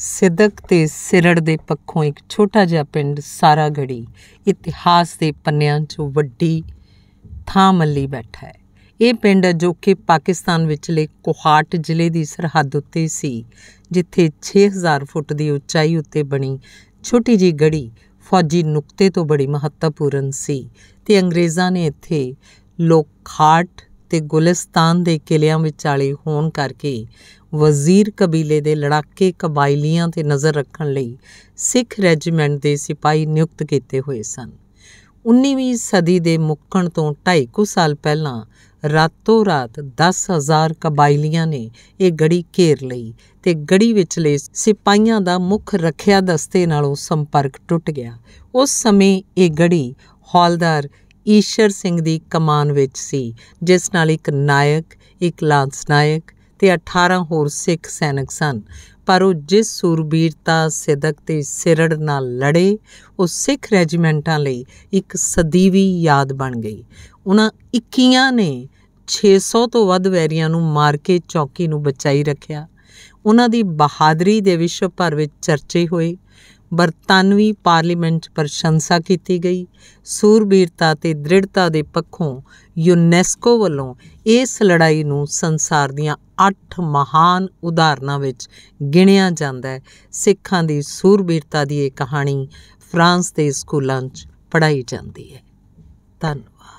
ਸਿੱਧਕ ਤੇ ਸਿਰੜ ਦੇ ਪੱਖੋਂ ਇੱਕ ਛੋਟਾ ਜਿਹਾ ਪਿੰਡ ਸਾਰਾ ਗੜੀ ਇਤਿਹਾਸ ਦੇ ਪੰਨਿਆਂ 'ਚ ਵੱਡੀ ਥਾਂ ਮੱਲੀ ਬੈਠਾ ਹੈ ਇਹ ਪਿੰਡ ਜੋ ਕਿ ਪਾਕਿਸਤਾਨ ਵਿਚਲੇ ਕੋਹਾਟ ਜ਼ਿਲ੍ਹੇ ਦੀ ਸਰਹੱਦ ਉੱਤੇ ਸੀ ਜਿੱਥੇ 6000 ਫੁੱਟ ਦੀ ਉਚਾਈ ਉੱਤੇ ਬਣੀ ਛੋਟੀ ਜੀ ਗੜੀ ਫੌਜੀ ਨੁਕਤੇ ਤੋਂ ਬੜੀ ਮਹੱਤਵਪੂਰਨ ਸੀ ਤੇ ਅੰਗਰੇਜ਼ਾਂ ਨੇ ਇੱਥੇ ਲੋਖਾਟ ਤੇ ਗੁਲਿਸਤਾਨ ਦੇ ਕਿਲਿਆਂ ਵਿਚਾਲੇ ਹੋਣ ਕਰਕੇ ਵਜ਼ੀਰ ਕਬੀਲੇ ਦੇ ਲੜਾਕੇ ਕਬਾਇਲੀਆਂ ਤੇ ਨਜ਼ਰ ਰੱਖਣ ਲਈ ਸਿੱਖ ਰੈਜੀਮੈਂਟ ਦੇ ਸਿਪਾਹੀ ਨਿਯੁਕਤ ਕੀਤੇ ਹੋਏ ਸਨ 19ਵੀਂ ਸਦੀ ਦੇ ਮੁੱਕਣ ਤੋਂ 2.5 ਸਾਲ ਪਹਿਲਾਂ ਰਾਤੋਂ ਰਾਤ 10000 ਕਬਾਇਲੀਆਂ ਨੇ ਇਹ ਗੜੀ ਘੇਰ ਲਈ ਤੇ ਗੜੀ ਵਿਚਲੇ ਸਿਪਾਹੀਆਂ ਦਾ ਮੁੱਖ ਰੱਖਿਆ ਦਸਤੇ ਨਾਲੋਂ ਸੰਪਰਕ ਟੁੱਟ ਗਿਆ ਉਸ ਸਮੇਂ ਇਹ ਗੜੀ ਹੌਲਦਾਰ ਈਸ਼ਰ ਸਿੰਘ ਦੀ ਕਮਾਨ ਵਿੱਚ ਸੀ ਜਿਸ ਨਾਲ ਇੱਕ ਨਾਇਕ ਇੱਕ ਲਾਂਸ ਨਾਇਕ ਤੇ 18 ਹੋਰ ਸਿੱਖ ਸੈਨਿਕ ਸਨ ਪਰ ਉਹ ਜਿਸ ਸੂਰਬੀਰਤਾ ਸਿਦਕ ਤੇ ਸਿਰੜ ਨਾਲ ਲੜੇ ਉਹ ਸਿੱਖ ਰੈਜੀਮੈਂਟਾਂ ਲਈ ਇੱਕ ਸਦੀਵੀ ਯਾਦ ਬਣ ਗਈ ਉਹਨਾਂ 21 ਨੇ 600 ਤੋਂ ਵੱਧ ਵੈਰੀਆਂ ਨੂੰ ਮਾਰ ਕੇ ਚੌਕੀ ਨੂੰ ਬਚਾਈ ਰੱਖਿਆ ਉਹਨਾਂ ਦੀ ਬਹਾਦਰੀ ਦੇ ਵਿਸ਼ਵ ਭਰ ਵਿੱਚ ਚਰਚੇ ਹੋਏ ਬਰਤਾਨਵੀ ਪਾਰਲੀਮੈਂਟ 'ਚ ਪ੍ਰਸ਼ੰਸਾ ਕੀਤੀ ਗਈ ਸੂਰਬੀਰਤਾ ਤੇ ਦ੍ਰਿੜਤਾ ਦੇ ਪੱਖੋਂ ਯੂਨੈਸਕੋ ਵੱਲੋਂ ਇਸ ਲੜਾਈ ਨੂੰ ਸੰਸਾਰ ਦੀਆਂ 8 ਮਹਾਨ ਉਦਾਹਰਨਾਂ ਵਿੱਚ ਗਿਣਿਆ ਜਾਂਦਾ ਹੈ ਸਿੱਖਾਂ ਦੀ ਸੂਰਬੀਰਤਾ ਦੀ ਇਹ ਕਹਾਣੀ ਫਰਾਂਸ ਦੇ ਸਕੂਲਾਂ 'ਚ ਪੜਾਈ ਜਾਂਦੀ ਹੈ ਧੰਨਵਾਦ